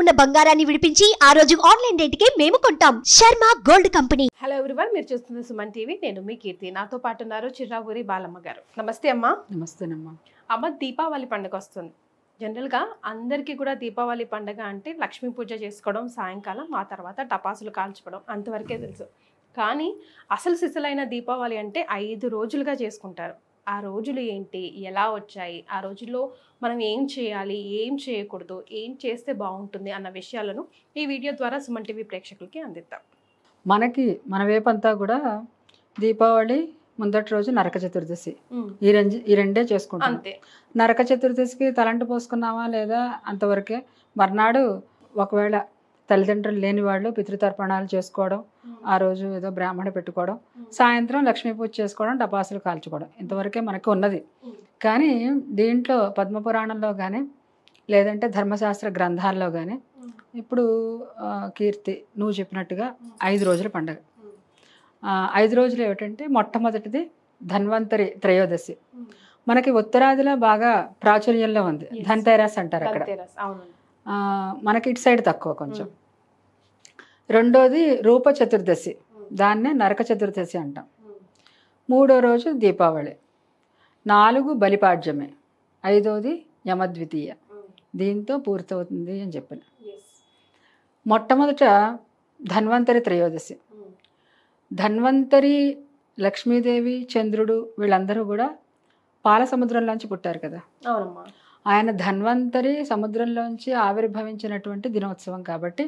ఉన్న బంగారాన్ని విడిపించి ఆ రోజు ఆన్లైన్ రేటుకే మేము కొంటాం శర్మ గోల్డ్ కంపెనీ హలో ఎవరి మీరు చూస్తున్న సుమన్ టీవీ నేను మీ కీర్తి నాతో పాటు ఉన్నారు చిర్రావూరి బాలమ్మ గారు నమస్తే అమ్మా నమస్తేనమ్మా అమ్మ దీపావళి పండుగ వస్తుంది జనరల్గా అందరికీ కూడా దీపావళి పండుగ అంటే లక్ష్మీ పూజ చేసుకోవడం సాయంకాలం ఆ తర్వాత టపాసులు కాల్చుకోవడం అంతవరకే తెలుసు కానీ అసలు సిసలైన దీపావళి అంటే ఐదు రోజులుగా చేసుకుంటారు ఆ రోజులు ఏంటి ఎలా వచ్చాయి ఆ రోజుల్లో మనం ఏం చేయాలి ఏం చేయకూడదు ఏం చేస్తే బాగుంటుంది అన్న విషయాలను ఈ వీడియో ద్వారా సుమన్ టీవీ ప్రేక్షకులకి అందిద్దాం మనకి మన వేపంతా కూడా దీపావళి ముందటి రోజు నరక చతుర్దశి ఈ రెండు ఈ రెండే చేసుకుంటాం అంతే నరక చతుర్దశికి తలంటు పోసుకున్నామా లేదా అంతవరకే మర్నాడు ఒకవేళ తల్లిదండ్రులు లేని వాళ్ళు పితృతర్పణాలు చేసుకోవడం ఆ రోజు ఏదో బ్రాహ్మణ పెట్టుకోవడం సాయంత్రం లక్ష్మీ పూజ చేసుకోవడం టపాసులు కాల్చుకోవడం ఇంతవరకే మనకు ఉన్నది కానీ దీంట్లో పద్మపురాణంలో కానీ లేదంటే ధర్మశాస్త్ర గ్రంథాల్లో కానీ ఇప్పుడు కీర్తి నువ్వు చెప్పినట్టుగా ఐదు రోజుల పండుగ ఐదు రోజులు ఏమిటంటే మొట్టమొదటిది ధన్వంతరి త్రయోదశి మనకి ఉత్తరాదిలో బాగా ప్రాచుర్యంలో ఉంది ధన్తెరస్ అంటారు అక్కడ మనకి ఇటు సైడ్ తక్కువ కొంచెం రెండోది రూప చతుర్దశి దాన్నే నరక చతుర్దశి అంటాం మూడో రోజు దీపావళి నాలుగు బలిపాడ్యమే ఐదోది యమద్వితీయ దీంతో పూర్తవుతుంది అని చెప్పిన మొట్టమొదట ధన్వంతరి త్రయోదశి ధన్వంతరి లక్ష్మీదేవి చంద్రుడు వీళ్ళందరూ కూడా పాల సముద్రంలోంచి పుట్టారు కదా ఆయన ధన్వంతరి సముద్రంలోంచి ఆవిర్భవించినటువంటి దినోత్సవం కాబట్టి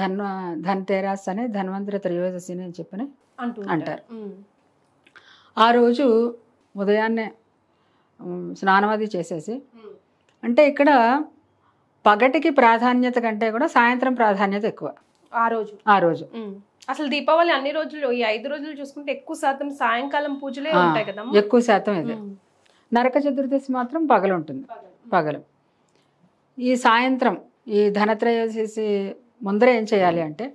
ధన్వ ధన్ తేరాస్ అనే ధన్వంతర త్రయోదశి అని చెప్పని అంటారు ఆ రోజు ఉదయాన్నే స్నానమాది చేసేసి అంటే ఇక్కడ పగటికి ప్రాధాన్యత కంటే కూడా సాయంత్రం ప్రాధాన్యత ఎక్కువ ఆ రోజు ఆ రోజు అసలు దీపావళి అన్ని రోజులు ఈ ఐదు రోజులు చూసుకుంటే ఎక్కువ శాతం సాయంకాలం పూజలే ఉంటాయి కదా ఎక్కువ శాతం ఇది నరక చతుర్దశి మాత్రం పగలు ఉంటుంది పగలు ఈ సాయంత్రం ఈ ధనత్రయోదశి ముందర ఏం చేయాలి అంటే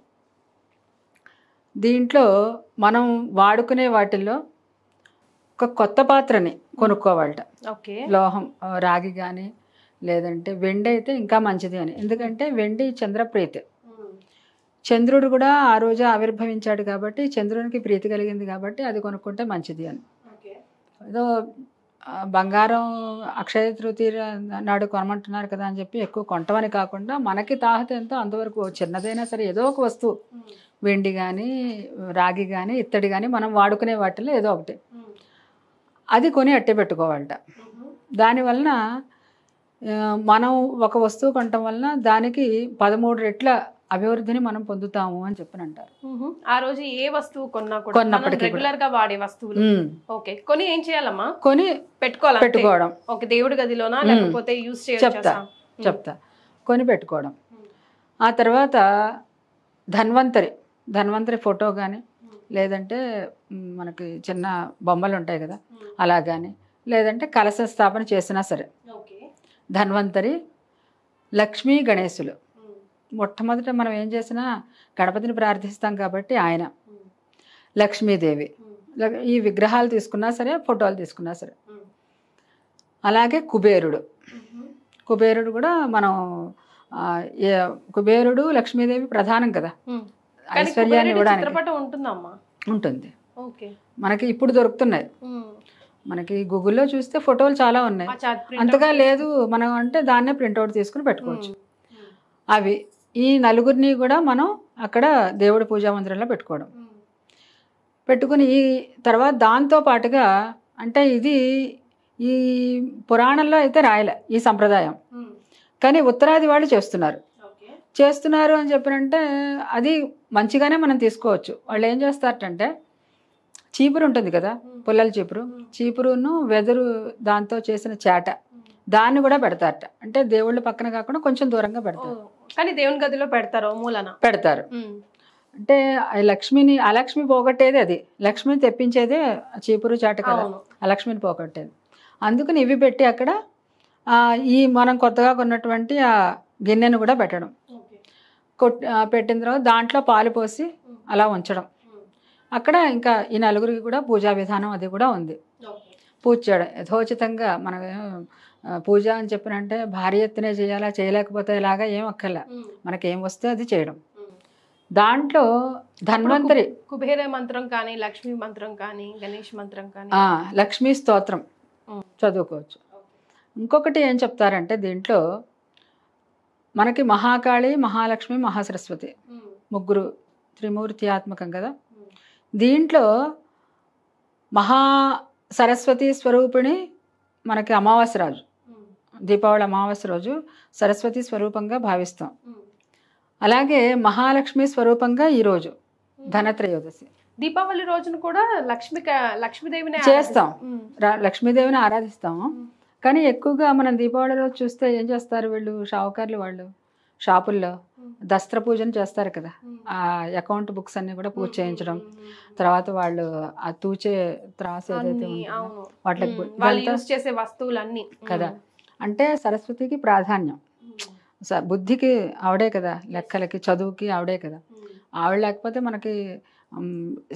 దీంట్లో మనం వాడుకునే వాటిల్లో ఒక కొత్త పాత్రని కొనుక్కోవాలట ఓకే లోహం రాగి కానీ లేదంటే వెండి అయితే ఇంకా మంచిది అని ఎందుకంటే వెండి చంద్రప్రీతి చంద్రుడు కూడా ఆ రోజు ఆవిర్భవించాడు కాబట్టి చంద్రునికి ప్రీతి కలిగింది కాబట్టి అది కొనుక్కుంటే మంచిది అని ఏదో బంగారం అక్షయ తృతీయ నాడు కొనమంటున్నారు కదా అని చెప్పి ఎక్కువ కొంటమని కాకుండా మనకి తాహత ఎంతో అంతవరకు చిన్నదైనా సరే ఏదో ఒక వస్తువు వెండి కానీ రాగి కానీ ఇత్తడి కానీ మనం వాడుకునే వాటిలో ఏదో ఒకటి అది కొని అట్టే పెట్టుకోవాలట దానివలన మనం ఒక వస్తువు కొనటం వలన దానికి పదమూడు రెట్ల అభివృద్ధిని మనం పొందుతాము అని చెప్పి అంటారు ఆ రోజు ఏ వస్తువు కొన్నా కొన్నప్పటికీ రెగ్యులర్ గా వాడే వస్తువులు ఓకే కొని ఏం చేయాలమ్మా కొని పెట్టుకోవాలి పెట్టుకోవడం ఓకే దేవుడి గదిలోనా లేకపోతే యూస్ చెప్తా చెప్తా కొని పెట్టుకోవడం ఆ తర్వాత ధన్వంతరి ధన్వంతరి ఫోటో కానీ లేదంటే మనకి చిన్న బొమ్మలు ఉంటాయి కదా అలా కానీ లేదంటే కలశ స్థాపన చేసినా సరే ధన్వంతరి లక్ష్మీ గణేశులు మొట్టమొదట మనం ఏం చేసినా గణపతిని ప్రార్థిస్తాం కాబట్టి ఆయన లక్ష్మీదేవి ఈ విగ్రహాలు తీసుకున్నా సరే ఫోటోలు తీసుకున్నా సరే అలాగే కుబేరుడు కుబేరుడు కూడా మనం కుబేరుడు లక్ష్మీదేవి ప్రధానం కదా ఐశ్వర్యాన్ని ఉంటుంది మనకి ఇప్పుడు దొరుకుతున్నాయి మనకి గూగుల్లో చూస్తే ఫోటోలు చాలా ఉన్నాయి అంతగా లేదు మనం అంటే దాన్నే ప్రింట్అవుట్ తీసుకుని పెట్టుకోవచ్చు అవి ఈ నలుగురిని కూడా మనం అక్కడ దేవుడి పూజా మందిరంలో పెట్టుకోవడం పెట్టుకుని ఈ తర్వాత దాంతో పాటుగా అంటే ఇది ఈ పురాణంలో అయితే రాయలే ఈ సంప్రదాయం కానీ ఉత్తరాది వాళ్ళు చేస్తున్నారు చేస్తున్నారు అని చెప్పినంటే అది మంచిగానే మనం తీసుకోవచ్చు వాళ్ళు ఏం చేస్తారంటే చీపురు ఉంటుంది కదా పుల్లల చీపురు చీపురును వెదురు దాంతో చేసిన చేట దాన్ని కూడా పెడతారట అంటే దేవుళ్ళు పక్కన కాకుండా కొంచెం దూరంగా పెడతారు కానీ దేవుని గదిలో పెడతారు మూలన పెడతారు అంటే లక్ష్మిని అలక్ష్మి పోగొట్టేది అది లక్ష్మిని తెప్పించేదే చీపురు చాట కదా లక్ష్మిని పోగొట్టేది అందుకని ఇవి పెట్టి అక్కడ ఈ మనం కొత్తగా కొన్నటువంటి ఆ గిన్నెను కూడా పెట్టడం పెట్టిన తర్వాత దాంట్లో పాలు పోసి అలా ఉంచడం అక్కడ ఇంకా ఈ నలుగురికి కూడా పూజా విధానం అది కూడా ఉంది పూజ చేయడం యథోచితంగా మన పూజ అని చెప్పినంటే భార్య ఎత్తునే చేయాలా చేయలేకపోతే ఇలాగా ఏం మనకి ఏం వస్తే అది చేయడం దాంట్లో ధన్వంతరి కుబేర మంత్రం కానీ లక్ష్మీ మంత్రం కానీ గణేష్ మంత్రం కానీ లక్ష్మీ స్తోత్రం చదువుకోవచ్చు ఇంకొకటి ఏం చెప్తారంటే దీంట్లో మనకి మహాకాళి మహాలక్ష్మి మహాసరస్వతి ముగ్గురు త్రిమూర్తి ఆత్మకం కదా దీంట్లో మహా సరస్వతి స్వరూపిణి మనకి అమావాస్య రాజు దీపావళి అమావాస రోజు సరస్వతి స్వరూపంగా భావిస్తాం అలాగే మహాలక్ష్మి స్వరూపంగా ఈరోజు ధనత్రయోదశి దీపావళి రోజున కూడా లక్ష్మి లక్ష్మీదేవిని చేస్తాం లక్ష్మీదేవిని ఆరాధిస్తాం కానీ ఎక్కువగా మనం దీపావళి రోజు చూస్తే ఏం చేస్తారు వీళ్ళు షావుకారులు వాళ్ళు షాపుల్లో దస్త్ర పూజన చేస్తారు కదా ఆ అకౌంట్ బుక్స్ అన్ని కూడా పూజ చేయించడం తర్వాత వాళ్ళు ఆ తూచే త్రాసు ఏదైతే వాటికి చేసే వస్తువులన్నీ కదా అంటే సరస్వతికి ప్రాధాన్యం స బుద్ధికి ఆవిడే కదా లెక్కలకి చదువుకి ఆవిడే కదా ఆవిడ లేకపోతే మనకి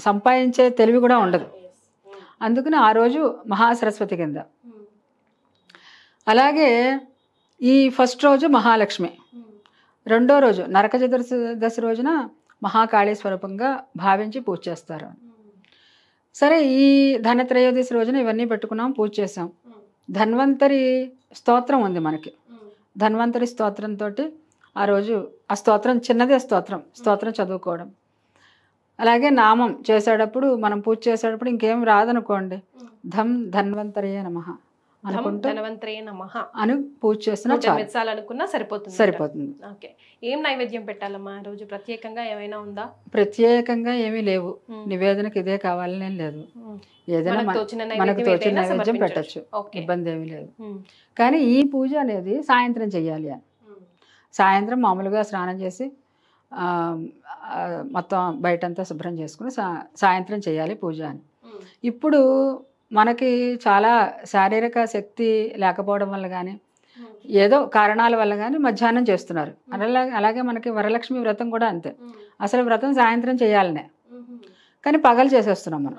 సంపాదించే తెలివి కూడా ఉండదు అందుకని ఆ రోజు మహాసరస్వతి కింద అలాగే ఈ ఫస్ట్ రోజు మహాలక్ష్మి రెండో రోజు నరక దశ రోజున మహాకాళీ స్వరూపంగా భావించి పూజ చేస్తారు సరే ఈ ధనత్రయోదశి రోజున ఇవన్నీ పెట్టుకున్నాం పూజ చేసాం ధన్వంతరి స్తోత్రం ఉంది మనకి ధన్వంతరి స్తోత్రంతో ఆ రోజు ఆ స్తోత్రం చిన్నదే స్తోత్రం స్తోత్రం చదువుకోవడం అలాగే నామం చేసేటప్పుడు మనం పూజ చేసేటప్పుడు ఇంకేం రాదనుకోండి ధమ్ ధన్వంతరియే నమ అని పూజ చేస్తున్నా అనుకున్నా సరిపోతుంది సరిపోతుంది ఏం నైవేద్యం పెట్టాలమ్మా రోజు ప్రత్యేకంగా ఏమైనా ఉందా ప్రత్యేకంగా ఏమీ లేవు నివేదనకి ఇదే కావాలనే లేదు ఏదైనా తోచిన నైవేద్యం పెట్టచ్చు ఇబ్బంది ఏమీ లేదు కానీ ఈ పూజ అనేది సాయంత్రం చెయ్యాలి అని సాయంత్రం మామూలుగా స్నానం చేసి మొత్తం బయటంతా శుభ్రం చేసుకుని సాయంత్రం చేయాలి పూజ అని ఇప్పుడు మనకి చాలా శారీరక శక్తి లేకపోవడం వల్ల కానీ ఏదో కారణాల వల్ల కానీ మధ్యాహ్నం చేస్తున్నారు అలా అలాగే మనకి వరలక్ష్మి వ్రతం కూడా అంతే అసలు వ్రతం సాయంత్రం చేయాలనే కానీ పగలు చేసేస్తున్నాం మనం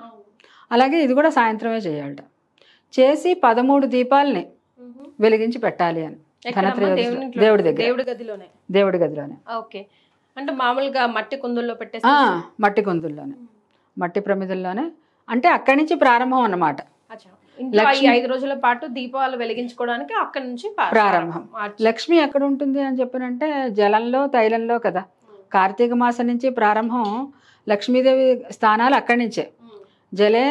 అలాగే ఇది కూడా సాయంత్రమే చేయాలట చేసి పదమూడు దీపాలని వెలిగించి పెట్టాలి అని దేవుడి దగ్గర దేవుడి గదిలోనే దేవుడి గదిలోనే అంటే మామూలుగా మట్టి కుందుల్లో పెట్టే మట్టి కుందుల్లోనే మట్టి ప్రమిదల్లోనే అంటే అక్కడి నుంచి ప్రారంభం అన్నమాట ఐదు రోజుల పాటు దీపాలు వెలిగించుకోవడానికి అక్కడి నుంచి ప్రారంభం లక్ష్మి ఎక్కడ ఉంటుంది అని చెప్పినంటే జలంలో తైలంలో కదా కార్తీక మాసం నుంచి ప్రారంభం లక్ష్మీదేవి స్థానాలు అక్కడి నుంచే జలే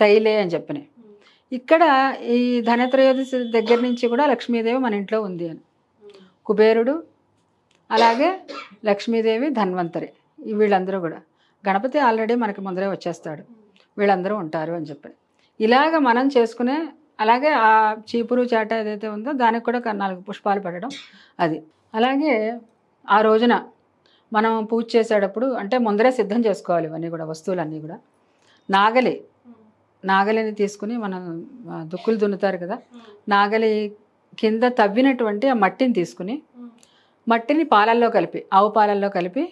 తైలే అని చెప్పినాయి ఇక్కడ ఈ ధనత్రయోదశి దగ్గర నుంచి కూడా లక్ష్మీదేవి మన ఇంట్లో ఉంది అని కుబేరుడు అలాగే లక్ష్మీదేవి ధన్వంతరి వీళ్ళందరూ కూడా గణపతి ఆల్రెడీ మనకి ముందరే వచ్చేస్తాడు వీళ్ళందరూ ఉంటారు అని చెప్పి ఇలాగ మనం చేసుకునే అలాగే ఆ చీపురు చేట ఏదైతే ఉందో దానికి కూడా నాలుగు పుష్పాలు పెట్టడం అది అలాగే ఆ రోజున మనం పూజ చేసేటప్పుడు అంటే ముందరే సిద్ధం చేసుకోవాలి ఇవన్నీ కూడా వస్తువులన్నీ కూడా నాగలి నాగలిని తీసుకుని మనం దుక్కులు దున్నుతారు కదా నాగలి కింద తవ్వినటువంటి ఆ మట్టిని తీసుకుని మట్టిని పాలల్లో కలిపి ఆవు పాలల్లో కలిపి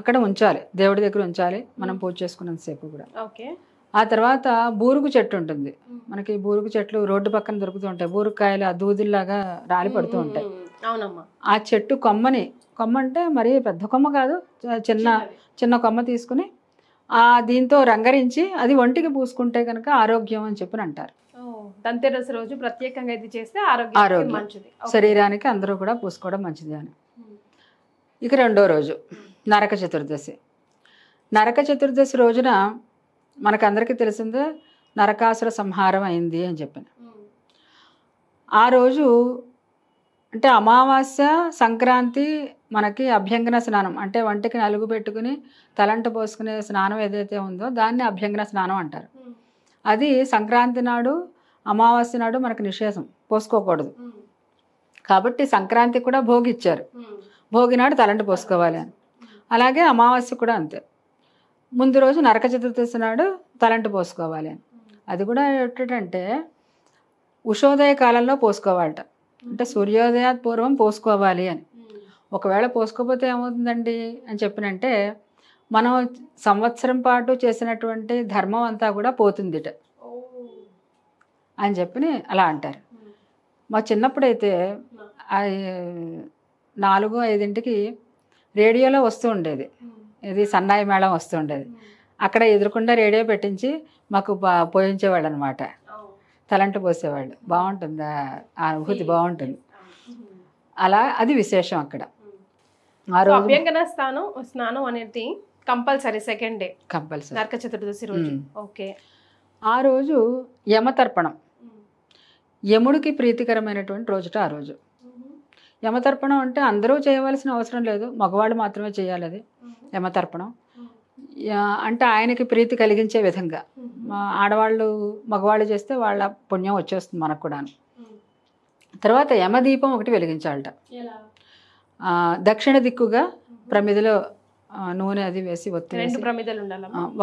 అక్కడ ఉంచాలి దేవుడి దగ్గర ఉంచాలి మనం పూజ చేసుకున్నంతసేపు కూడా ఓకే ఆ తర్వాత బూరుగు చెట్టు ఉంటుంది మనకి బూరుగు చెట్లు రోడ్డు పక్కన దొరుకుతూ ఉంటాయి బూరుకాయలు ఆ దూదుల్లాగా రాలి పడుతూ ఉంటాయి అవునమ్మా ఆ చెట్టు కొమ్మని కొమ్మ అంటే మరి పెద్ద కొమ్మ కాదు చిన్న చిన్న కొమ్మ తీసుకుని ఆ దీంతో రంగరించి అది ఒంటికి పూసుకుంటే కనుక ఆరోగ్యం అని చెప్పి అంటారు దంతెరస రోజు ప్రత్యేకంగా ఇది చేస్తే ఆరోగ్యం మంచిది శరీరానికి అందరూ కూడా పూసుకోవడం మంచిది అని ఇక రెండో రోజు నరక చతుర్దశి నరక చతుర్దశి రోజున మనకందరికీ తెలిసిందే నరకాసుర సంహారం అయింది అని చెప్పిన ఆ రోజు అంటే అమావాస్య సంక్రాంతి మనకి అభ్యంగన స్నానం అంటే వంటికి నలుగు పెట్టుకుని తలంట పోసుకునే స్నానం ఏదైతే ఉందో దాన్ని అభ్యంగన స్నానం అంటారు అది సంక్రాంతి నాడు అమావాస్య నాడు మనకు నిషేధం పోసుకోకూడదు కాబట్టి సంక్రాంతి కూడా భోగి ఇచ్చారు భోగి నాడు తలంట పోసుకోవాలి అని అలాగే అమావాస్య కూడా అంతే ముందు రోజు నరక చతుర్దశి నాడు తలంటు పోసుకోవాలి అని అది కూడా ఏంటంటే ఉషోదయ కాలంలో పోసుకోవాలట అంటే సూర్యోదయ పూర్వం పోసుకోవాలి అని ఒకవేళ పోసుకోపోతే ఏమవుతుందండి అని చెప్పినంటే మనం సంవత్సరం పాటు చేసినటువంటి ధర్మం అంతా కూడా పోతుందిట అని చెప్పి అలా అంటారు మా చిన్నప్పుడైతే నాలుగు ఐదింటికి రేడియోలో వస్తూ ఉండేది ఇది సన్నాయి మేళం వస్తుండేది అక్కడ ఎదురుకుండా రేడియో పెట్టించి మాకు పోయించేవాళ్ళు అనమాట తలంట పోసేవాళ్ళు బాగుంటుంది ఆ అనుభూతి బాగుంటుంది అలా అది విశేషం అక్కడ ఆ అభ్యంగన స్నానం స్నానం అనేది కంపల్సరీ సెకండ్ డే కంపల్సరీ నరక చతుర్దశి రోజు ఓకే ఆ రోజు యమతర్పణం యముడికి ప్రీతికరమైనటువంటి రోజుట ఆ రోజు యమతర్పణం అంటే అందరూ చేయవలసిన అవసరం లేదు మగవాళ్ళు మాత్రమే చేయాలి అది యమతర్పణం అంటే ఆయనకి ప్రీతి కలిగించే విధంగా ఆడవాళ్ళు మగవాళ్ళు చేస్తే వాళ్ళ పుణ్యం వచ్చేస్తుంది మనకు కూడా తర్వాత యమదీపం ఒకటి వెలిగించాలట దక్షిణ దిక్కుగా ప్రమిదలో నూనె అది వేసి ఒత్తి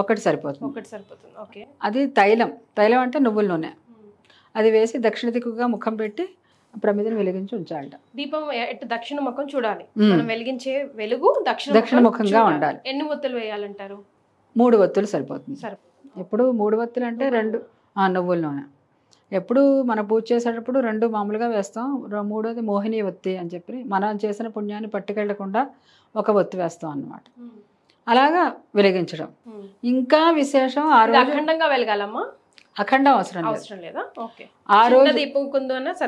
ఒకటి సరిపోతుంది ఒకటి సరిపోతుంది అది తైలం తైలం అంటే నువ్వుల నూనె అది వేసి దక్షిణ దిక్కుగా ముఖం పెట్టి ప్రమిదని వెలిగించి ఉంచాలట దీపం ఎటు దక్షిణ ముఖం చూడాలి మనం వెలిగించే వెలుగు దక్షిణ దక్షిణ ముఖంగా ఉండాలి ఎన్ని ఒత్తులు వేయాలంటారు మూడు ఒత్తులు సరిపోతుంది సరిపోతుంది ఎప్పుడు మూడు ఒత్తులు అంటే రెండు ఆ నువ్వుల నూనె ఎప్పుడు మనం పూజ చేసేటప్పుడు రెండు మామూలుగా వేస్తాం మూడోది మోహిని ఒత్తి అని చెప్పి మనం చేసిన పుణ్యాన్ని పట్టుకెళ్లకుండా ఒక ఒత్తి వేస్తాం అన్నమాట అలాగా వెలిగించడం ఇంకా విశేషం ఆరు అఖండంగా వెలగాలమ్మా అఖండం అవసరం అవసరం లేదా ఆ రోజు దీపం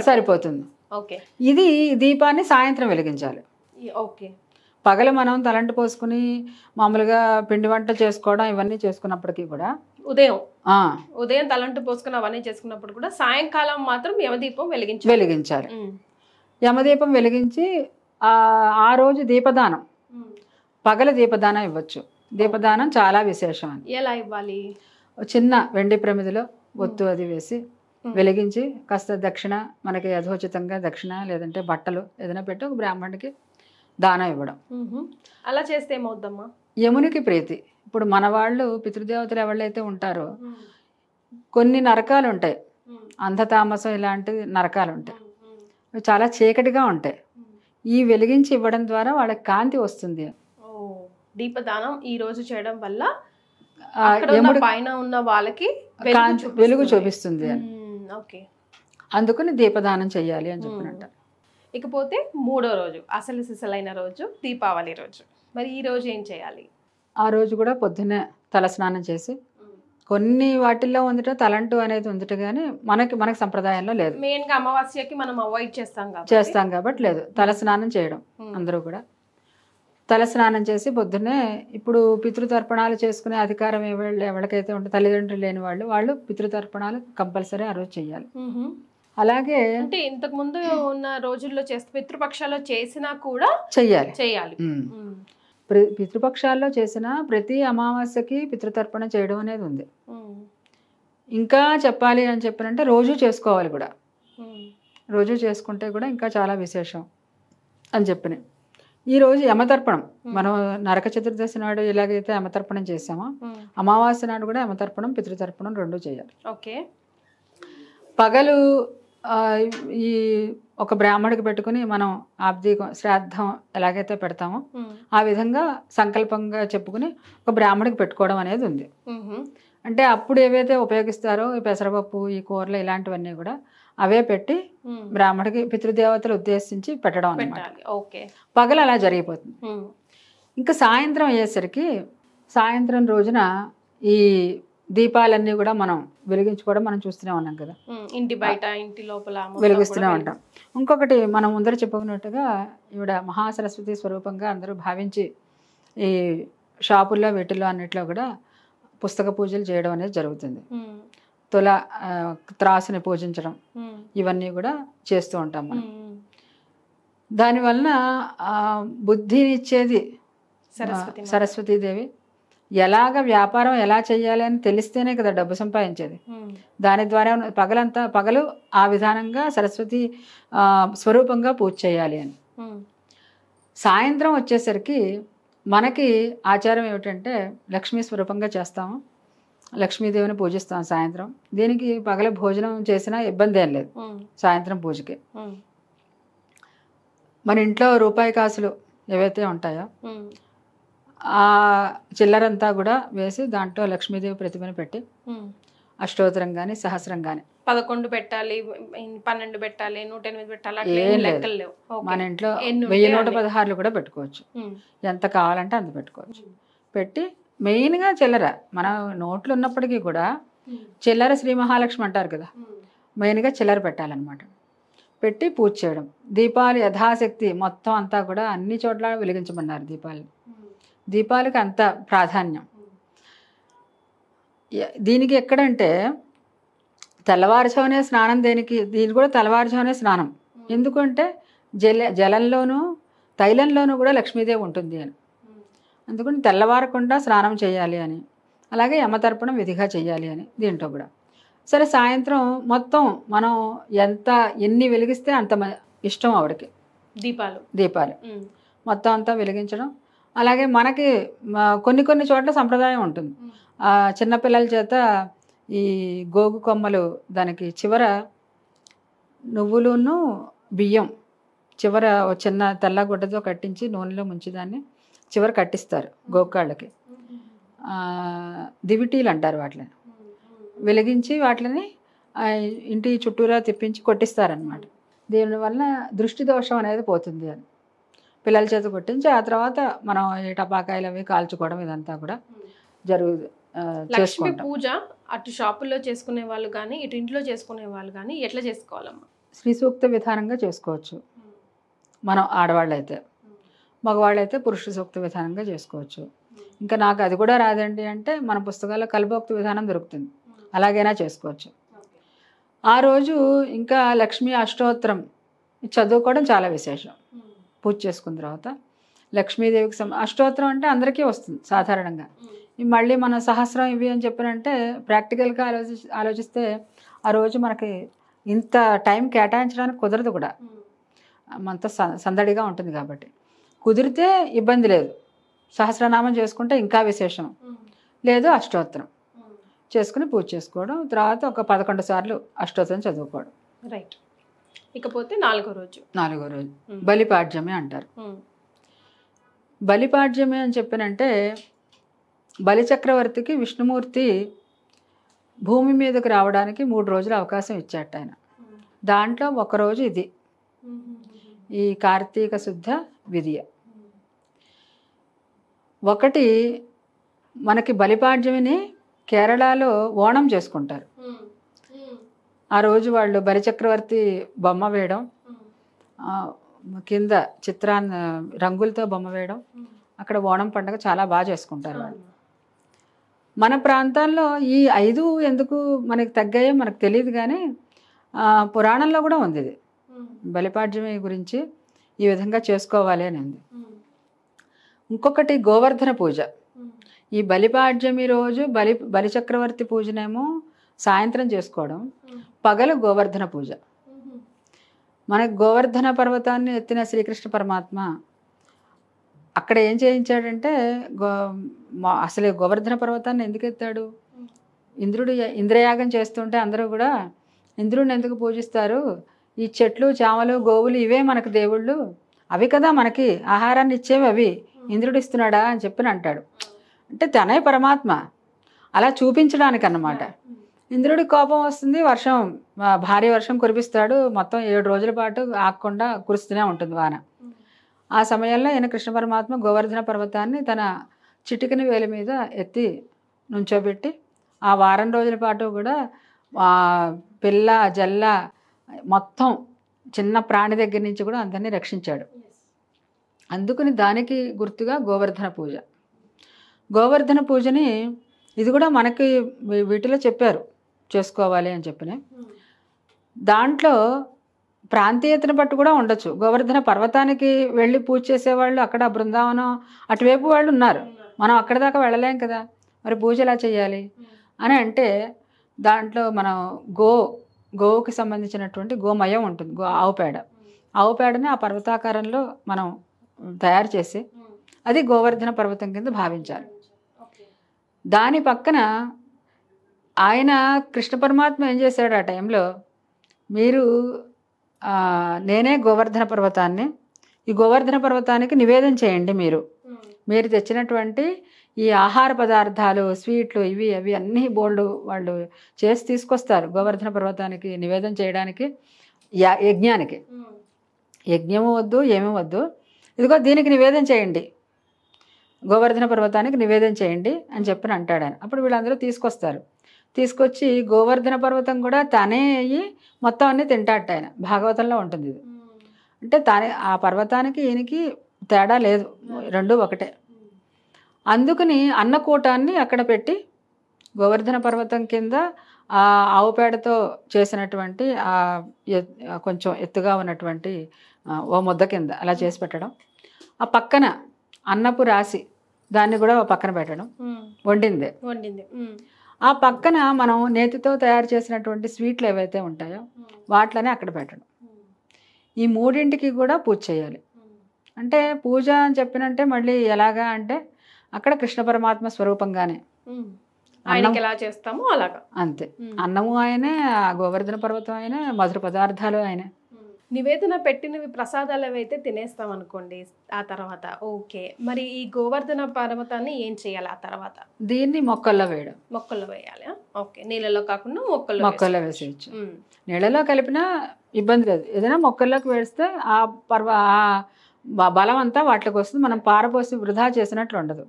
సరిపోతుంది ఓకే ఇది దీపాన్ని సాయంత్రం వెలిగించాలి ఓకే పగలు మనం తలంటి పోసుకుని మామూలుగా పిండి వంట చేసుకోవడం ఇవన్నీ చేసుకున్నప్పటికీ కూడా ఉదయం ఉదయం తలంటు పోసుకుని అవన్నీ చేసుకున్నప్పుడు కూడా సాయంకాలం మాత్రం యమదీపం వెలిగించి వెలిగించాలి యమదీపం వెలిగించి ఆ రోజు దీపదానం పగల దీపదానం ఇవ్వచ్చు దీపదానం చాలా విశేషం అని ఎలా ఇవ్వాలి చిన్న వెండి ప్రమిదిలో ఒత్తు అది వేసి వెలిగించి కాస్త దక్షిణ మనకి యథోచితంగా దక్షిణ లేదంటే బట్టలు ఏదైనా పెట్టి ఒక బ్రాహ్మణుడికి దానం ఇవ్వడం అలా చేస్తే ఏమవుతుందమ్మా యమునికి ప్రీతి ఇప్పుడు మన వాళ్ళు పితృదేవతలు ఎవళ్ళైతే ఉంటారో కొన్ని నరకాలు ఉంటాయి అంధతామసం ఇలాంటి నరకాలు ఉంటాయి చాలా చీకటిగా ఉంటాయి ఈ వెలిగించి ఇవ్వడం ద్వారా వాళ్ళకి కాంతి వస్తుంది దీపదానం ఈ రోజు చేయడం వల్ల పైన ఉన్న వాళ్ళకి వెలుగు చూపిస్తుంది అని ఓకే అందుకని దీపదానం చేయాలి అని చెప్పినట్ట ఇకపోతే మూడో రోజు అసలు సిసలైన రోజు దీపావళి రోజు మరి ఈ రోజు ఏం చేయాలి ఆ రోజు కూడా పొద్దున్నే తలస్నానం చేసి కొన్ని వాటిల్లో ఉందిట తలంటు అనేది ఉందిట కానీ మనకి మనకి సంప్రదాయంలో లేదు మెయిన్ గా అమావాస్యకి మనం అవాయిడ్ చేస్తాం చేస్తాం కాబట్టి లేదు తలస్నానం చేయడం అందరూ కూడా తలస్నానం చేసి పొద్దున్నే ఇప్పుడు పితృతర్పణాలు చేసుకునే అధికారం ఎవరు ఎవరికైతే ఉంటే తల్లిదండ్రులు లేని వాళ్ళు వాళ్ళు పితృతర్పణాలు కంపల్సరీ ఆ రోజు చేయాలి అలాగే అంటే ఇంతకు ముందు ఉన్న రోజుల్లో చేస్తే పితృపక్షాల్లో చేసినా కూడా చెయ్యాలి చేయాలి పితృపక్షాల్లో చేసిన ప్రతి అమావాస్యకి పితృతర్పణ చేయడం అనేది ఉంది ఇంకా చెప్పాలి అని చెప్పినంటే రోజు చేసుకోవాలి కూడా రోజు చేసుకుంటే కూడా ఇంకా చాలా విశేషం అని చెప్పినాయి ఈరోజు యమతర్పణం మనం నరక చతుర్దశి నాడు ఎలాగైతే యమతర్పణం చేసామో అమావాస్య నాడు కూడా యమతర్పణం పితృతర్పణం రెండు చేయాలి ఓకే పగలు ఈ ఒక బ్రాహ్మడికి పెట్టుకుని మనం ఆబ్దీ శ్రాద్ధం ఎలాగైతే పెడతామో ఆ విధంగా సంకల్పంగా చెప్పుకుని ఒక బ్రాహ్మడికి పెట్టుకోవడం అనేది ఉంది అంటే అప్పుడు ఏవైతే ఉపయోగిస్తారో ఈ పెసరపప్పు ఈ కూరలు ఇలాంటివన్నీ కూడా అవే పెట్టి బ్రాహ్మడికి పితృదేవతలు ఉద్దేశించి పెట్టడం అనమాట ఓకే పగలు అలా జరిగిపోతుంది ఇంకా సాయంత్రం అయ్యేసరికి సాయంత్రం రోజున ఈ దీపాలన్నీ కూడా మనం వెలిగించుకోవడం మనం చూస్తూనే ఉన్నాం కదా ఇంటి బయట ఇంటి లోపల వెలిగిస్తూనే ఉంటాం ఇంకొకటి మనం ముందర చెప్పుకున్నట్టుగా ఈవిడ మహాసరస్వతి స్వరూపంగా అందరూ భావించి ఈ షాపుల్లో వీటిల్లో అన్నిట్లో కూడా పుస్తక పూజలు చేయడం అనేది జరుగుతుంది తుల త్రాసుని పూజించడం ఇవన్నీ కూడా చేస్తూ ఉంటాం మనం దానివలన బుద్ధినిచ్చేది సరస్వతీదేవి ఎలాగ వ్యాపారం ఎలా చేయాలి అని తెలిస్తేనే కదా డబ్బు సంపాదించేది దాని ద్వారా పగలంతా పగలు ఆ విధానంగా సరస్వతి స్వరూపంగా పూజ చేయాలి అని సాయంత్రం వచ్చేసరికి మనకి ఆచారం ఏమిటంటే లక్ష్మీ స్వరూపంగా చేస్తాము లక్ష్మీదేవిని పూజిస్తాం సాయంత్రం దీనికి పగల భోజనం చేసినా ఇబ్బంది ఏం లేదు సాయంత్రం పూజకి మన ఇంట్లో రూపాయి కాసులు ఏవైతే ఉంటాయో ఆ చిల్లరంతా కూడా వేసి దాంట్లో లక్ష్మీదేవి ప్రతిమను పెట్టి అష్టోత్తరం కానీ సహస్రం కానీ పదకొండు పెట్టాలి పన్నెండు పెట్టాలి నూట ఎనిమిది పెట్టాలి మన ఇంట్లో వెయ్యి నూట పదహారులు కూడా పెట్టుకోవచ్చు ఎంత కావాలంటే అంత పెట్టుకోవచ్చు పెట్టి మెయిన్గా చిల్లర మన నోట్లు ఉన్నప్పటికీ కూడా చిల్లర శ్రీ మహాలక్ష్మి అంటారు కదా మెయిన్గా చిల్లర పెట్టాలన్నమాట పెట్టి పూజ చేయడం దీపాలు యథాశక్తి మొత్తం అంతా కూడా అన్ని చోట్ల వెలిగించమన్నారు దీపాలు దీపాలకి అంత ప్రాధాన్యం దీనికి ఎక్కడంటే తెల్లవారుజామునే స్నానం దేనికి దీనికి కూడా తెల్లవారుజామునే స్నానం ఎందుకంటే జల జలంలోనూ తైలంలోనూ కూడా లక్ష్మీదేవి ఉంటుంది అని అందుకని తెల్లవారకుండా స్నానం చేయాలి అని అలాగే యమతర్పణం విధిగా చేయాలి అని దీంట్లో కూడా సరే సాయంత్రం మొత్తం మనం ఎంత ఎన్ని వెలిగిస్తే అంత ఇష్టం ఆవిడకి దీపాలు దీపాలు మొత్తం అంతా వెలిగించడం అలాగే మనకి కొన్ని కొన్ని చోట్ల సంప్రదాయం ఉంటుంది చిన్నపిల్లల చేత ఈ గోగు కొమ్మలు దానికి చివర నువ్వులును బియ్యం చివర చిన్న తెల్ల గుడ్డతో కట్టించి నూనెలో ముంచి దాన్ని చివరి కట్టిస్తారు గోకాళ్ళకి దివిటీలు అంటారు వాటిని వెలిగించి వాటిని ఇంటి చుట్టూరా తిప్పించి కొట్టిస్తారనమాట దీనివల్ల దృష్టి దోషం అనేది పోతుంది అని పిల్లల చేత కొట్టించి ఆ తర్వాత మనం ఈ టపాకాయలు అవి కాల్చుకోవడం ఇదంతా కూడా జరుగు లక్ష్మి పూజ అటు షాపుల్లో చేసుకునే వాళ్ళు కానీ ఇటు ఇంట్లో చేసుకునే వాళ్ళు కానీ ఎట్లా చేసుకోవాలమ్మా శ్రీ సూక్త విధానంగా చేసుకోవచ్చు మనం ఆడవాళ్ళైతే మగవాళ్ళైతే పురుష సూక్త విధానంగా చేసుకోవచ్చు ఇంకా నాకు అది కూడా రాదండి అంటే మన పుస్తకాల్లో కల్పోక్త విధానం దొరుకుతుంది అలాగైనా చేసుకోవచ్చు ఆ రోజు ఇంకా లక్ష్మీ అష్టోత్తరం చదువుకోవడం చాలా విశేషం పూజ చేసుకున్న తర్వాత లక్ష్మీదేవికి సం అష్టోత్తరం అంటే అందరికీ వస్తుంది సాధారణంగా మళ్ళీ మన సహస్రం ఇవి అని చెప్పారంటే ప్రాక్టికల్గా ఆలోచి ఆలోచిస్తే ఆ రోజు మనకి ఇంత టైం కేటాయించడానికి కుదరదు కూడా మనతో సందడిగా ఉంటుంది కాబట్టి కుదిరితే ఇబ్బంది లేదు సహస్రనామం చేసుకుంటే ఇంకా విశేషం లేదు అష్టోత్తరం చేసుకుని పూజ చేసుకోవడం తర్వాత ఒక పదకొండు సార్లు అష్టోత్తరం చదువుకోవడం రైట్ ఇకపోతే నాలుగో రోజు నాలుగో రోజు బలిపాడ్యమే అంటారు బలిపాడ్యమే అని చెప్పినంటే బలిచక్రవర్తికి విష్ణుమూర్తి భూమి మీదకు రావడానికి మూడు రోజులు అవకాశం ఇచ్చాట ఆయన దాంట్లో ఒకరోజు ఇది ఈ కార్తీక శుద్ధ విధియ ఒకటి మనకి బలిపాడ్యమిని కేరళలో ఓణం చేసుకుంటారు ఆ రోజు వాళ్ళు బలిచక్రవర్తి బొమ్మ వేయడం కింద చిత్రాన్ని రంగులతో బొమ్మ వేయడం అక్కడ ఓణం పండుగ చాలా బాగా చేసుకుంటారు వాళ్ళు మన ప్రాంతాల్లో ఈ ఐదు ఎందుకు మనకి తగ్గాయో మనకు తెలియదు కానీ పురాణంలో కూడా ఉంది ఇది బలిపాడ్యమి గురించి ఈ విధంగా చేసుకోవాలి అని ఇంకొకటి గోవర్ధన పూజ ఈ బలిపాడ్యమి రోజు బలి బలిచక్రవర్తి పూజనేమో సాయంత్రం చేసుకోవడం పగలు గోవర్ధన పూజ మనకు గోవర్ధన పర్వతాన్ని ఎత్తిన శ్రీకృష్ణ పరమాత్మ అక్కడ ఏం చేయించాడంటే గో అసలు గోవర్ధన పర్వతాన్ని ఎందుకు ఎత్తాడు ఇంద్రుడు ఇంద్రయాగం చేస్తుంటే అందరూ కూడా ఇంద్రుడిని ఎందుకు పూజిస్తారు ఈ చెట్లు చామలు గోవులు ఇవే మనకు దేవుళ్ళు అవి కదా మనకి ఆహారాన్ని ఇచ్చేవి అవి ఇంద్రుడు ఇస్తున్నాడా అని చెప్పి అంటాడు అంటే తనే పరమాత్మ అలా చూపించడానికి అన్నమాట ఇంద్రుడికి కోపం వస్తుంది వర్షం భారీ వర్షం కురిపిస్తాడు మొత్తం ఏడు రోజుల పాటు ఆకుండా కురుస్తూనే ఉంటుంది వాన ఆ సమయంలో ఈయన కృష్ణ పరమాత్మ గోవర్ధన పర్వతాన్ని తన చిటికని వేలి మీద ఎత్తి నుంచోబెట్టి ఆ వారం రోజుల పాటు కూడా పిల్ల జల్ల మొత్తం చిన్న ప్రాణి దగ్గర నుంచి కూడా అందరినీ రక్షించాడు అందుకని దానికి గుర్తుగా గోవర్ధన పూజ గోవర్ధన పూజని ఇది కూడా మనకి వీటిలో చెప్పారు చేసుకోవాలి అని చెప్పిన దాంట్లో ప్రాంతీయతను బట్టి కూడా ఉండొచ్చు గోవర్ధన పర్వతానికి వెళ్ళి పూజ చేసేవాళ్ళు అక్కడ బృందావనం అటువైపు వాళ్ళు ఉన్నారు మనం అక్కడ దాకా వెళ్ళలేం కదా మరి పూజ ఎలా చేయాలి అని అంటే దాంట్లో మనం గో గోవుకి సంబంధించినటువంటి గోమయం ఉంటుంది గో ఆవు పేడ ఆవు పేడని ఆ పర్వతాకారంలో మనం తయారు చేసి hmm. అది గోవర్ధన పర్వతం కింద భావించాలి దాని పక్కన ఆయన కృష్ణ పరమాత్మ ఏం చేశాడు ఆ టైంలో మీరు నేనే గోవర్ధన పర్వతాన్ని ఈ గోవర్ధన పర్వతానికి నివేదన చేయండి మీరు hmm. మీరు తెచ్చినటువంటి ఈ ఆహార పదార్థాలు స్వీట్లు ఇవి అవి అన్నీ బోల్డ్ వాళ్ళు చేసి తీసుకొస్తారు గోవర్ధన పర్వతానికి నివేదన చేయడానికి యజ్ఞానికి hmm. యజ్ఞము వద్దు ఏమీ వద్దు ఇదిగో దీనికి నివేదన చేయండి గోవర్ధన పర్వతానికి నివేదన చేయండి అని చెప్పిన అంటాడు ఆయన అప్పుడు వీళ్ళందరూ తీసుకొస్తారు తీసుకొచ్చి గోవర్ధన పర్వతం కూడా తనే అయ్యి మొత్తం అన్నీ తింటాట ఆయన భాగవతంలో ఉంటుంది ఇది అంటే తానే ఆ పర్వతానికి ఈయనకి తేడా లేదు రెండు ఒకటే అందుకని అన్నకూటాన్ని అక్కడ పెట్టి గోవర్ధన పర్వతం కింద ఆ ఆవు పేడతో చేసినటువంటి కొంచెం ఎత్తుగా ఉన్నటువంటి ఓ ముద్ద కింద అలా చేసి పెట్టడం ఆ పక్కన అన్నపు రాసి దాన్ని కూడా పక్కన పెట్టడం వండింది వండింది ఆ పక్కన మనం నేతితో తయారు చేసినటువంటి స్వీట్లు ఏవైతే ఉంటాయో వాటిలోనే అక్కడ పెట్టడం ఈ మూడింటికి కూడా పూజ చేయాలి అంటే పూజ అని చెప్పినంటే మళ్ళీ ఎలాగా అంటే అక్కడ కృష్ణ పరమాత్మ స్వరూపంగానే ఆయనకి ఎలా చేస్తామో అలాగా అంతే అన్నము ఆయనే గోవర్ధన పర్వతం ఆయనే మధుర పదార్థాలు ఆయనే నివేదన పెట్టినవి ప్రసాదాలు అయితే తినేస్తాం అనుకోండి ఆ తర్వాత ఓకే మరి ఈ గోవర్ధన పర్వతాన్ని ఏం చేయాలి ఆ తర్వాత దీన్ని మొక్కల్లో వేయడం మొక్కల్లో వేయాలి ఓకే నీళ్ళలో కాకుండా మొక్కలు మొక్కల్లో వేసేయచ్చు నీళ్ళలో కలిపినా ఇబ్బంది లేదు ఏదైనా మొక్కల్లోకి వేస్తే ఆ పర్వ ఆ బలం అంతా వాటికి వస్తుంది మనం పారపోసి వృధా చేసినట్లు ఉండదు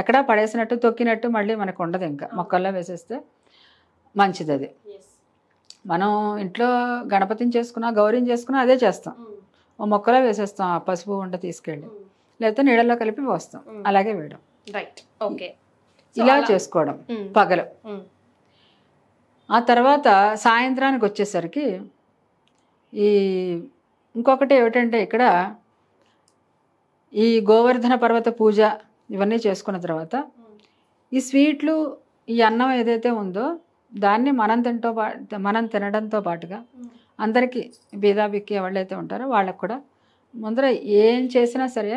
ఎక్కడా పడేసినట్టు తొక్కినట్టు మళ్ళీ మనకు ఉండదు ఇంకా మొక్కల్లో వేసేస్తే మంచిది అది మనం ఇంట్లో గణపతిని చేసుకున్నా గౌరీని చేసుకున్నా అదే చేస్తాం ఓ మొక్కలో వేసేస్తాం ఆ పసుపు వంట తీసుకెళ్ళి లేకపోతే నీడలో కలిపి పోస్తాం అలాగే వేయడం రైట్ ఓకే ఇలా చేసుకోవడం పగలు ఆ తర్వాత సాయంత్రానికి వచ్చేసరికి ఈ ఇంకొకటి ఏమిటంటే ఇక్కడ ఈ గోవర్ధన పర్వత పూజ ఇవన్నీ చేసుకున్న తర్వాత ఈ స్వీట్లు ఈ అన్నం ఏదైతే ఉందో దాన్ని మనం తింటో మనం తినడంతో పాటుగా అందరికీ బీదాబిక్కి ఎవరైతే ఉంటారో వాళ్ళకు కూడా ముందర ఏం చేసినా సరే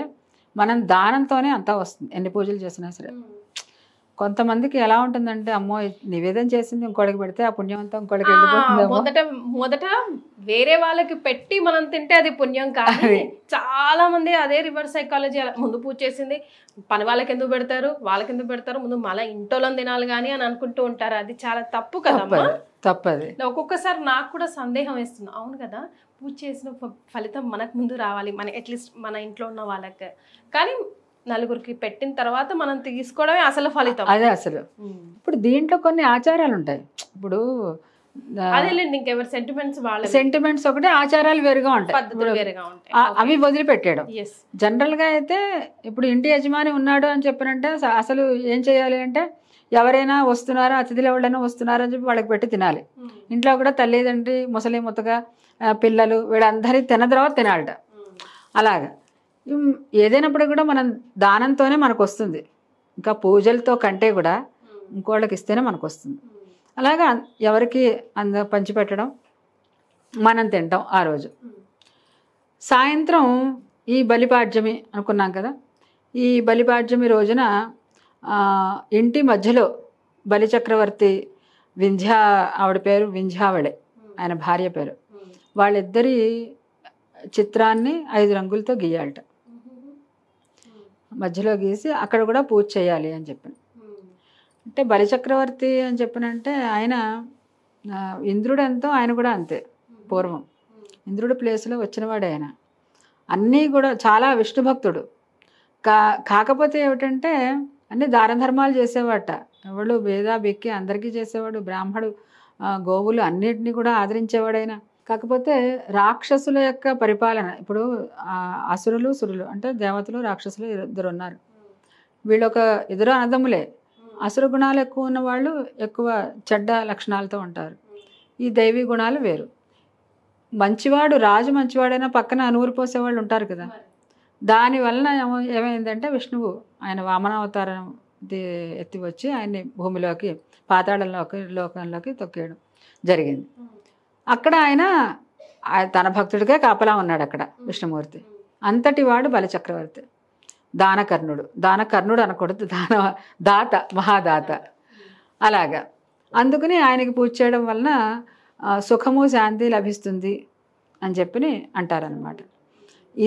మనం దానంతోనే అంతా వస్తుంది ఎన్ని పూజలు చేసినా సరే కొంతమందికి ఎలా ఉంటుందంటే అమ్మో నివేదన చేసింది ఇంకోటికి పెడితే ఆ పుణ్యం అంతా ఇంకోటికి మొదట మొదట వేరే వాళ్ళకి పెట్టి మనం తింటే అది పుణ్యం కాదు చాలా మంది అదే రివర్స్ సైకాలజీ ముందు పూజ చేసింది పని వాళ్ళకి ఎందుకు పెడతారు వాళ్ళకి ఎందుకు పెడతారు ముందు మళ్ళీ ఇంటోలో తినాలి కానీ అని అనుకుంటూ ఉంటారు అది చాలా తప్పు కదా తప్పది ఒక్కొక్కసారి నాకు కూడా సందేహం వేస్తుంది అవును కదా పూజ చేసిన ఫలితం మనకు ముందు రావాలి మన అట్లీస్ట్ మన ఇంట్లో ఉన్న వాళ్ళకి కానీ నలుగురికి పెట్టిన తర్వాత మనం తీసుకోవడమే అసలు ఫలితం అదే అసలు ఇప్పుడు దీంట్లో కొన్ని ఆచారాలు ఉంటాయి ఇప్పుడు అదేలేండి ఇంకెవరి సెంటిమెంట్స్ సెంటిమెంట్స్ ఒకటి ఆచారాలు వేరుగా ఉంటాయి అవి వదిలిపెట్టాడు జనరల్ గా అయితే ఇప్పుడు ఇంటి యజమాని ఉన్నాడు అని చెప్పినంటే అసలు ఏం చేయాలి అంటే ఎవరైనా వస్తున్నారా అతిథులు ఎవరైనా వస్తున్నారా అని చెప్పి వాళ్ళకి పెట్టి తినాలి ఇంట్లో కూడా తల్లిదండ్రి ముసలి ముతగా పిల్లలు వీళ్ళందరి తిన తర్వాత తినాలట అలాగా ఏదైనప్పుడు కూడా మనం దానంతోనే మనకు వస్తుంది ఇంకా పూజలతో కంటే కూడా ఇంకోళ్ళకి ఇస్తేనే మనకు వస్తుంది అలాగా ఎవరికి అంద పంచిపెట్టడం మనం తింటాం ఆ రోజు సాయంత్రం ఈ బలిపాడ్యమి అనుకున్నాం కదా ఈ బలిపాడ్యమి రోజున ఇంటి మధ్యలో బలిచక్రవర్తి వింధ్యా ఆవిడ పేరు వింధ్యావళే ఆయన భార్య పేరు వాళ్ళిద్దరి చిత్రాన్ని ఐదు రంగులతో గీయాలట మధ్యలో గీసి అక్కడ కూడా పూజ చేయాలి అని చెప్పాను అంటే బలిచక్రవర్తి అని చెప్పనంటే ఆయన ఇంద్రుడు ఎంతో ఆయన కూడా అంతే పూర్వం ఇంద్రుడు ప్లేస్లో వచ్చినవాడే ఆయన అన్నీ కూడా చాలా విష్ణు భక్తుడు కా కాకపోతే ఏమిటంటే అన్ని దాన ధర్మాలు చేసేవాట ఎవడు భేద బెక్కి అందరికీ చేసేవాడు బ్రాహ్మడు గోవులు అన్నిటినీ కూడా ఆదరించేవాడైనా కాకపోతే రాక్షసుల యొక్క పరిపాలన ఇప్పుడు అసురులు సురులు అంటే దేవతలు రాక్షసులు ఇద్దరు ఉన్నారు వీళ్ళు ఒక ఇద్దరు అనదములే అసుర గుణాలు ఎక్కువ ఉన్న వాళ్ళు ఎక్కువ చెడ్డ లక్షణాలతో ఉంటారు ఈ దైవీ గుణాలు వేరు మంచివాడు రాజు మంచివాడైనా పక్కన నూరు పోసేవాళ్ళు ఉంటారు కదా దాని వలన ఏమైందంటే విష్ణువు ఆయన వామనావతారం ఎత్తి వచ్చి ఆయన్ని భూమిలోకి పాతాళంలోకి లోకంలోకి తొక్కేయడం జరిగింది అక్కడ ఆయన తన భక్తుడికే కాపలా ఉన్నాడు అక్కడ విష్ణుమూర్తి అంతటి వాడు బలచక్రవర్తి దానకర్ణుడు దానకర్ణుడు అనకూడదు దాన దాత మహాదాత అలాగా అందుకని ఆయనకి పూజ చేయడం వలన సుఖము శాంతి లభిస్తుంది అని చెప్పి అంటారనమాట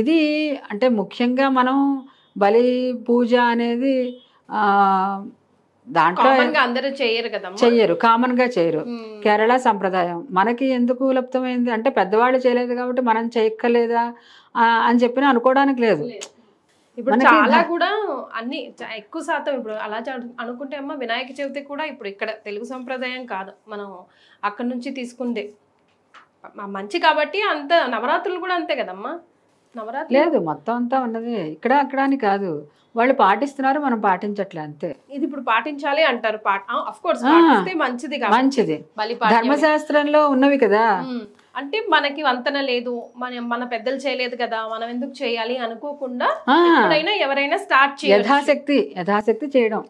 ఇది అంటే ముఖ్యంగా మనం బలి పూజ అనేది దాంట్లో అందరూ చేయరు కదా చెయ్యరు కామన్ గా చేయరు hmm. కేరళ సంప్రదాయం మనకి ఎందుకు లప్తమైంది అంటే పెద్దవాళ్ళు చేయలేదు కాబట్టి మనం చేయక్కలేదా అని చెప్పిన అనుకోవడానికి లేదు ఇప్పుడు చాలా కూడా అన్ని ఎక్కువ శాతం ఇప్పుడు అలా అనుకుంటే అమ్మ వినాయక చవితి కూడా ఇప్పుడు ఇక్కడ తెలుగు సంప్రదాయం కాదు మనం అక్కడ నుంచి తీసుకుందే మంచి కాబట్టి అంత నవరాత్రులు కూడా అంతే కదమ్మా నవరాత్రి లేదు మొత్తం అంతా ఉన్నది ఇక్కడ అక్కడ కాదు వాళ్ళు పాటిస్తున్నారు మనం పాటించట్లే అంతే ఇది ఇప్పుడు పాటించాలి అంటారు మంచిది మంచిది ధర్మశాస్త్రంలో ఉన్నవి కదా అంటే మనకి వంతన లేదు మన మన పెద్దలు చేయలేదు కదా మనం ఎందుకు చేయాలి అనుకోకుండా ఎప్పుడైనా ఎవరైనా స్టార్ట్ చేయాలి యథాశక్తి యథాశక్తి చేయడం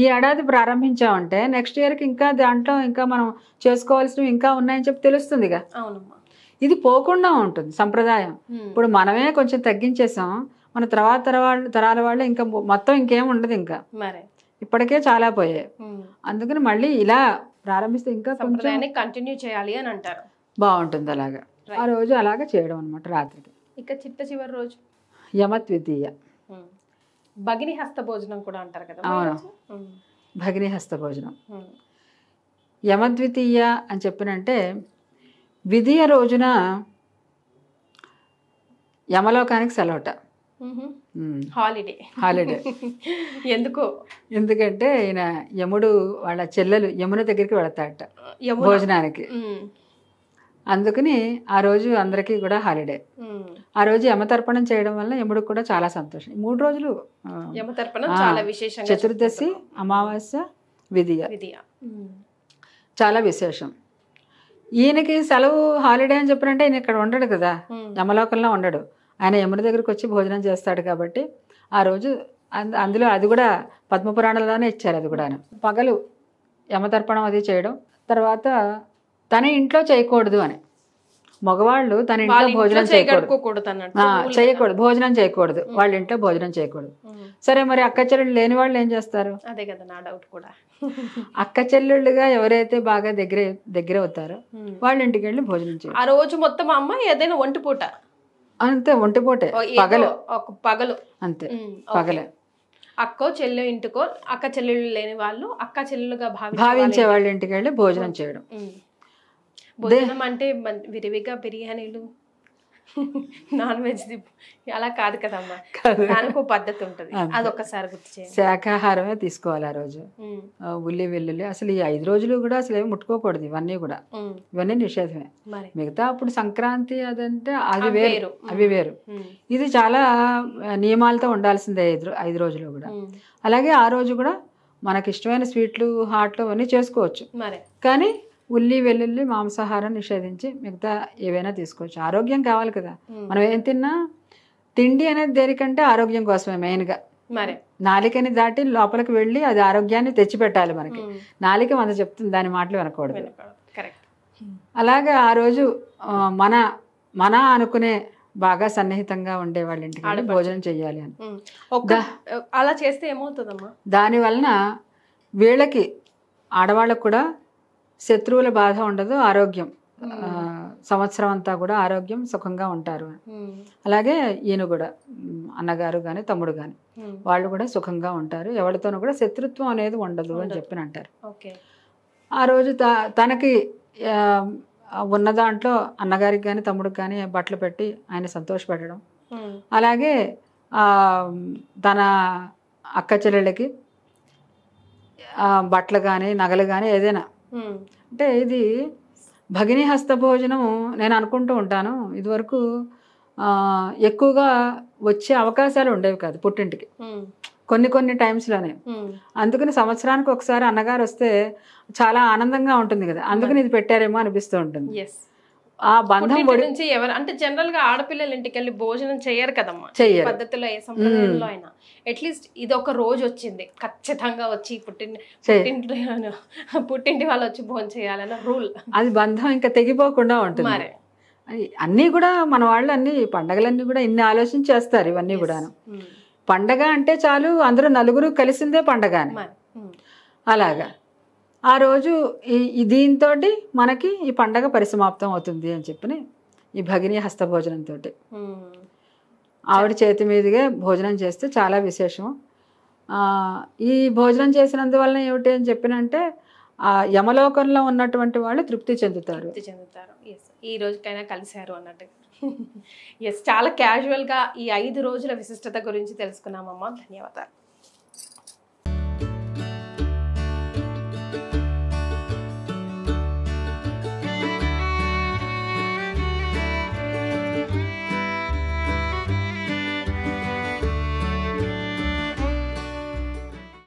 ఈ ఏడాది ప్రారంభించామంటే నెక్స్ట్ ఇయర్కి ఇంకా దాంట్లో ఇంకా మనం చేసుకోవాల్సినవి ఇంకా ఉన్నాయని చెప్పి తెలుస్తుందిగా అవునమ్మా ఇది పోకుండా ఉంటుంది సంప్రదాయం ఇప్పుడు మనమే కొంచెం తగ్గించేసాం మన తర్వాత తర్వాత తరాల వాళ్ళు ఇంకా మొత్తం ఇంకేం ఉండదు ఇంకా మరి ఇప్పటికే చాలా పోయాయి అందుకని మళ్ళీ ఇలా ప్రారంభిస్తే ఇంకా కొంచెం కంటిన్యూ చేయాలి అని అంటారు బాగుంటుంది అలాగా ఆ రోజు అలాగే చేయడం అనమాట రాత్రికి ఇక చిట్ట చివరి రోజు యమ ద్వితీయ భగిని హస్త భోజనం కూడా అంటారు కదా అవును భగిని హస్త భోజనం యమద్వితీయ అని చెప్పినంటే ద్వితీయ రోజున యమలోకానికి సెలవుట హాలిడే హాలిడే ఎందుకు ఎందుకంటే ఈయన యముడు వాళ్ళ చెల్లెలు యమున దగ్గరికి వెళతాడట భోజనానికి అందుకని ఆ రోజు అందరికీ కూడా హాలిడే ఆ రోజు యమతర్పణం చేయడం వల్ల యముడికి కూడా చాలా సంతోషం మూడు రోజులు చాలా విశేషం చతుర్దశి అమావాస్య విధియ చాలా విశేషం ఈయనకి సెలవు హాలిడే అని చెప్పినంటే ఈయన ఇక్కడ ఉండడు కదా యమలోకంలో ఉండడు ఆయన యమున దగ్గరికి వచ్చి భోజనం చేస్తాడు కాబట్టి ఆ రోజు అందులో అది కూడా పద్మపురాణంలోనే ఇచ్చారు అది కూడా పగలు యమతర్పణం అది చేయడం తర్వాత తన ఇంట్లో చేయకూడదు అని మగవాళ్ళు తన ఇంట్లో భోజనం చేయకూడదు చేయకూడదు భోజనం చేయకూడదు వాళ్ళ ఇంట్లో భోజనం చేయకూడదు సరే మరి అక్క చెల్లెళ్ళు లేని వాళ్ళు ఏం చేస్తారు అదే కదా నా డౌట్ కూడా అక్క చెల్లెళ్ళుగా ఎవరైతే బాగా దగ్గర దగ్గర అవుతారో వాళ్ళ ఇంటికి వెళ్ళి భోజనం చేయాలి ఆ రోజు మొత్తం అమ్మ ఏదైనా ఒంటిపూట పూట అంతే ఒంటిపోటే పగలు ఒక పగలు అంతే పగలే అక్కో చెల్లె ఇంటికో అక్క చెల్లెళ్ళు లేని వాళ్ళు అక్క చెల్లెలుగా భావించే వాళ్ళ ఇంటికి వెళ్ళి భోజనం చేయడం భోజనం అంటే విరివిగా బిర్యానీలు నాన్ వెజ్ అలా కాదు కదమ్మా దానికి ఒక పద్ధతి ఉంటుంది అదొకసారి గుర్తు శాఖాహారమే తీసుకోవాలి ఆ రోజు ఉల్లి వెల్లుల్లి అసలు ఈ ఐదు రోజులు కూడా అసలు ఏమి ముట్టుకోకూడదు ఇవన్నీ కూడా ఇవన్నీ నిషేధమే మిగతా అప్పుడు సంక్రాంతి అదంటే అది వేరు అవి వేరు ఇది చాలా నియమాలతో ఉండాల్సిందే ఐదు ఐదు రోజులు కూడా అలాగే ఆ రోజు కూడా మనకి ఇష్టమైన స్వీట్లు హాట్లు అవన్నీ చేసుకోవచ్చు కానీ ఉల్లి వెల్లుల్లి మాంసాహారం నిషేధించి మిగతా ఏవైనా తీసుకోవచ్చు ఆరోగ్యం కావాలి కదా మనం ఏం తిన్నా తిండి అనేది దేనికంటే ఆరోగ్యం కోసమే మెయిన్గా మరి నాలికని దాటి లోపలికి వెళ్ళి అది ఆరోగ్యాన్ని తెచ్చిపెట్టాలి మనకి నాలిక మన చెప్తుంది దాని మాటలు వినకూడదు అలాగే ఆ రోజు మన మన అనుకునే బాగా సన్నిహితంగా ఉండే వాళ్ళ ఇంటికి భోజనం చేయాలి అని అలా చేస్తే ఏమవుతుందమ్మా దాని వలన వీళ్ళకి ఆడవాళ్ళకు కూడా శత్రువుల బాధ ఉండదు ఆరోగ్యం సంవత్సరం అంతా కూడా ఆరోగ్యం సుఖంగా ఉంటారు అలాగే ఈయన కూడా అన్నగారు కానీ తమ్ముడు కానీ వాళ్ళు కూడా సుఖంగా ఉంటారు ఎవరితోనూ కూడా శత్రుత్వం అనేది ఉండదు అని చెప్పిన అంటారు ఆ రోజు తనకి ఉన్న దాంట్లో అన్నగారికి కానీ తమ్ముడికి కానీ బట్టలు పెట్టి ఆయన సంతోషపెట్టడం అలాగే తన అక్క చెల్లెళ్ళకి బట్టలు కానీ నగలు కానీ ఏదైనా అంటే ఇది భగిని హస్త భోజనం నేను అనుకుంటూ ఉంటాను ఇదివరకు ఎక్కువగా వచ్చే అవకాశాలు ఉండేవి కాదు పుట్టింటికి కొన్ని కొన్ని టైమ్స్లోనే అందుకని సంవత్సరానికి ఒకసారి అన్నగారు వస్తే చాలా ఆనందంగా ఉంటుంది కదా అందుకని ఇది పెట్టారేమో అనిపిస్తూ ఉంటుంది ఆ బంధం నుంచి ఎవరు అంటే జనరల్ గా ఆడపిల్లల ఇంటికి వెళ్ళి భోజనం చేయరు కదమ్మా చెయ్యరు పద్ధతిలో ఏ సంప్రదాయంలో అయినా అట్లీస్ట్ ఇది ఒక రోజు వచ్చింది ఖచ్చితంగా వచ్చి పుట్టిన పుట్టింటి పుట్టింటి వాళ్ళు వచ్చి భోజనం చేయాలన్న రూల్ అది బంధం ఇంకా తెగిపోకుండా ఉంటుంది మరి అన్నీ కూడా మన వాళ్ళు అన్ని పండగలన్నీ కూడా ఇన్ని ఆలోచన చేస్తారు ఇవన్నీ కూడా hmm. పండగ అంటే చాలు అందరూ నలుగురు కలిసిందే పండగ అని hmm. అలాగా ఆ రోజు ఈ దీంతో మనకి ఈ పండగ పరిసమాప్తం అవుతుంది అని చెప్పి ఈ భగిని హస్తభోజనంతో hmm. ఆవిడ చేతి మీదుగా భోజనం చేస్తే చాలా విశేషం ఈ భోజనం చేసినందువల్ల ఏమిటి అని చెప్పినంటే ఆ యమలోకంలో ఉన్నటువంటి వాళ్ళు తృప్తి చెందుతారు తృప్తి చెందుతారు ఎస్ ఈ రోజుకైనా కలిశారు అన్నట్టు ఎస్ చాలా క్యాజువల్గా ఈ ఐదు రోజుల విశిష్టత గురించి తెలుసుకున్నామమ్మా ధన్యవాదాలు